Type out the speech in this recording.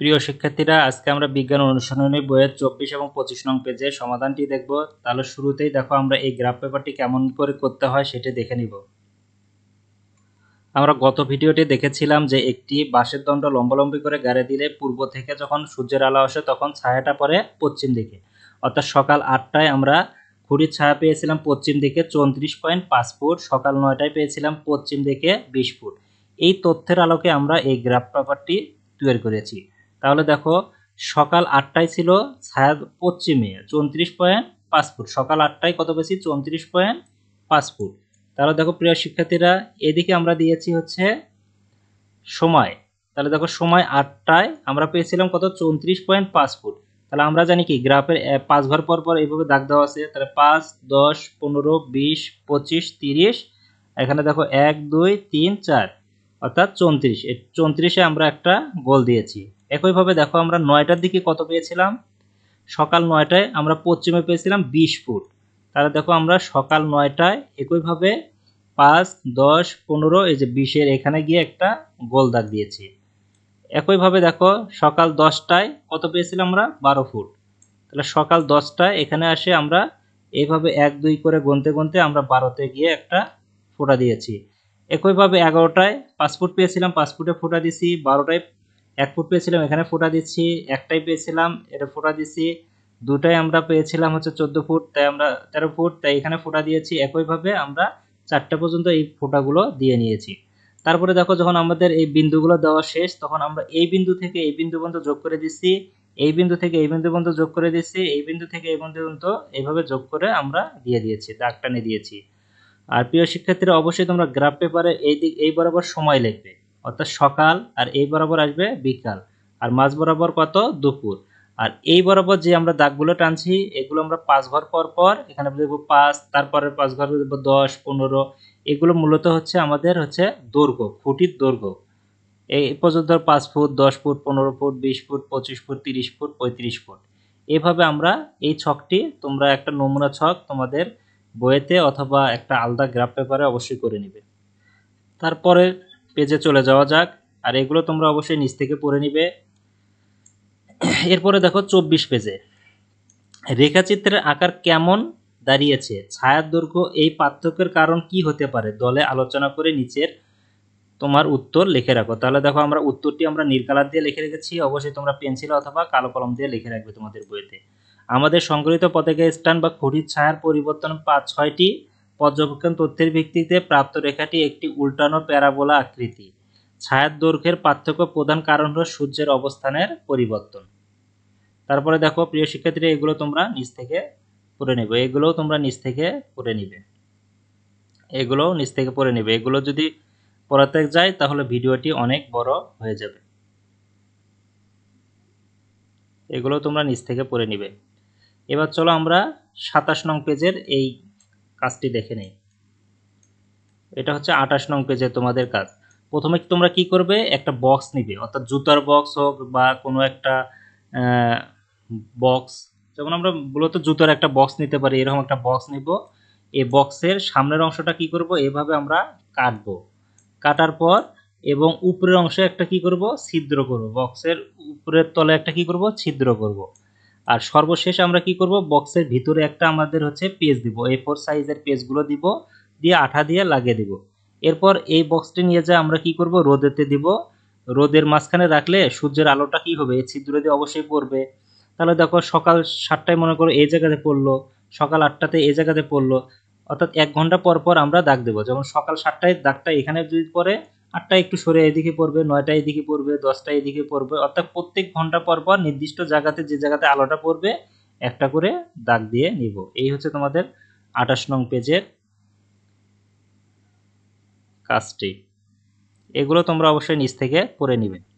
প্রিয় শিক্ষার্থীরা আজকে আমরা বিজ্ঞান অনুসন্ধানী বইয়ের চব্বিশ এবং পঁচিশ নং পেজে সমাধানটি দেখব তাহলে শুরুতেই দেখো আমরা এই গ্রাফ পেপারটি কেমন করে করতে হয় সেটি দেখে নিব আমরা গত ভিডিওটি দেখেছিলাম যে একটি বাঁশের দণ্ড লম্বালম্বি করে গাড়ে দিলে পূর্ব থেকে যখন সূর্যের আলো আসে তখন ছায়াটা পড়ে পশ্চিম দিকে অর্থাৎ সকাল আটটায় আমরা ঘুড়ির ছায়া পেয়েছিলাম পশ্চিম দিকে চৌত্রিশ পয়েন্ট পাঁচ ফুট সকাল নয়টায় পেয়েছিলাম পশ্চিম দিকে বিশ ফুট এই তথ্যের আলোকে আমরা এই গ্রাফ পেপারটি তৈরি করেছি তাহলে দেখো সকাল আটটায় ছিল ছায়া পশ্চিমে চৌত্রিশ পয়েন্ট পাঁচ ফুট সকাল আটটায় কত বেশি চৌত্রিশ পয়েন্ট পাঁচ ফুট তাহলে দেখো প্রিয় শিক্ষার্থীরা এদিকে আমরা দিয়েছি হচ্ছে সময় তাহলে দেখো সময় আটটায় আমরা পেয়েছিলাম কত চৌত্রিশ পয়েন্ট পাঁচ ফুট তাহলে আমরা জানি কি গ্রাফের পাঁচ ঘর পর পর এইভাবে দাগ দেওয়া আছে তাহলে পাঁচ দশ পনেরো বিশ পঁচিশ তিরিশ এখানে দেখো এক দুই তিন চার অর্থাৎ চৌত্রিশ চৌত্রিশে আমরা একটা গোল দিয়েছি একইভাবে দেখো আমরা নয়টার দিকে কত পেয়েছিলাম সকাল নয়টায় আমরা পশ্চিমে পেয়েছিলাম বিশ ফুট তাহলে দেখো আমরা সকাল নয়টায় একইভাবে পাঁচ দশ পনেরো এই যে বিশের এখানে গিয়ে একটা গোল দাগ দিয়েছি একইভাবে দেখো সকাল দশটায় কত পেয়েছিলাম আমরা বারো ফুট তাহলে সকাল দশটায় এখানে আসে আমরা এইভাবে এক দুই করে গুনতে গুনতে আমরা বারোতে গিয়ে একটা ফোটা দিয়েছি একইভাবে এগারোটায় পাসপোর্ট পেয়েছিলাম পাসপোর্টে ফোটা দিয়েছি বারোটায় এক ফুট পেয়েছিলাম এখানে ফোটা দিচ্ছি একটাই পেয়েছিলাম এটা ফোটা দিচ্ছি দুটাই আমরা পেয়েছিলাম হচ্ছে চোদ্দ ফুট তাই আমরা তেরো ফুট তাই এখানে ফোটা দিয়েছি একইভাবে আমরা চারটা পর্যন্ত এই ফোটাগুলো দিয়ে নিয়েছি তারপরে দেখো যখন আমাদের এই বিন্দুগুলো দেওয়া শেষ তখন আমরা এই বিন্দু থেকে এই বিন্দু পর্যন্ত যোগ করে দিচ্ছি এই বিন্দু থেকে এই বিন্দু পর্যন্ত যোগ করে দিচ্ছি এই বিন্দু থেকে এই বিন্দু পর্যন্ত এইভাবে যোগ করে আমরা দিয়ে দিয়েছি দাগ টানে দিয়েছি আর প্রিয় শিক্ষার্থীরা অবশ্যই তোমরা গ্রাফ পেপারে এই দিক এই বরাবর সময় লিখবে অর্থাৎ সকাল আর এই বরাবর আসবে বিকাল আর মাঝ বরাবর কত দুপুর আর এই বরাবর যে আমরা দাগগুলো টানছি এগুলো আমরা পাঁচ ঘর পর পর এখানে দেখবো পাঁচ তারপরে পাঁচ ঘর দেখবো দশ পনেরো এগুলো মূলত হচ্ছে আমাদের হচ্ছে দৈর্ঘ্য ফুটির দৈর্ঘ্য এই পর্যন্ত ধর পাঁচ ফুট দশ ফুট পনেরো ফুট বিশ ফুট পঁচিশ ফুট তিরিশ ফুট পঁয়ত্রিশ ফুট এভাবে আমরা এই ছকটি তোমরা একটা নমুনা ছক তোমাদের বইয়েতে অথবা একটা আলাদা গ্রাফ পেপারে অবশ্যই করে নেবে তারপরে পেজে চলে যাওয়া যাক আর এগুলো তোমরা অবশ্যই নিচ থেকে পড়ে নিবে এরপরে দেখো চব্বিশ পেজে রেখাচিত্রের আকার কেমন দাঁড়িয়েছে ছায়ার দৈর্ঘ্য এই পার্থক্যের কারণ কি হতে পারে দলে আলোচনা করে নিচের তোমার উত্তর লিখে রাখো তাহলে দেখো আমরা উত্তরটি আমরা নীল কালার দিয়ে লিখে রেখেছি অবশ্যই তোমরা পেন্সিল অথবা কালো কলম দিয়ে লিখে রাখবে তোমাদের বইতে আমাদের সংগৃহীত পতাকা স্থান বা খুঁটির ছায়ার পরিবর্তন পাঁচ ছয়টি পর্যবেক্ষণ তথ্যের ভিত্তিতে প্রাপ্ত রেখাটি একটি উল্টানো প্যারাবোলা আকৃতি ছায়ার দৈর্ঘ্যের পার্থক্য প্রধান কারণ হল সূর্যের অবস্থানের পরিবর্তন তারপরে দেখো প্রিয় শিক্ষার্থীরা এগুলো তোমরা নিচ থেকে পড়ে নেবে এগুলোও তোমরা নিচ থেকে পড়ে নিবে এগুলোও নিচ থেকে পড়ে নেবে এগুলো যদি পড়াতে যায় তাহলে ভিডিওটি অনেক বড় হয়ে যাবে এগুলো তোমরা নিচ থেকে পড়ে নিবে এবার চলো আমরা সাতাশ নং পেজের এই কাজটি দেখে নেই এটা হচ্ছে আঠাশ নং পেজে তোমাদের কাজ প্রথমে তোমরা কি করবে একটা বক্স নিবে অর্থাৎ জুতার বক্স হোক বা কোনো একটা বক্স যেমন আমরা মূলত জুতার একটা বক্স নিতে পারি এরকম একটা বক্স নিব এই বক্সের সামনের অংশটা কি করব এভাবে আমরা কাটব কাটার পর এবং উপরের অংশে একটা কি করব ছিদ্র করব বক্সের উপরের তলে একটা কি করব ছিদ্র করব আর সর্বশেষ আমরা কি করব বক্সের ভিতরে একটা আমাদের হচ্ছে পেজ দিব এ ফোর সাইজের পেজগুলো দিব দিয়ে আঠা দিয়ে লাগিয়ে দিব এরপর এই বক্সটি নিয়ে যা আমরা কি করব রোদেতে দিব রোদের মাঝখানে রাখলে সূর্যের আলোটা কি হবে ছিদ্র দিয়ে অবশ্যই পড়বে তাহলে দেখো সকাল সাতটায় মনে করো এই জায়গাতে পড়লো সকাল আটটাতে এই জায়গাতে পড়লো অর্থাৎ এক ঘন্টা পর পর আমরা দাগ দেবো যেমন সকাল সাতটায় দাগটা এখানে যদি পড়ে আটটা একটু সরে এদিকে পড়বে নয়টা এদিকে পড়বে দশটা এদিকে পড়বে অর্থাৎ প্রত্যেক ঘন্টা পর পর নির্দিষ্ট জায়গাতে যে জায়গাতে আলোটা পড়বে একটা করে দাগ দিয়ে নিব এই হচ্ছে তোমাদের আঠাশ নং পেজের কাজটি এগুলো তোমরা অবশ্যই নিচ থেকে পরে নিবে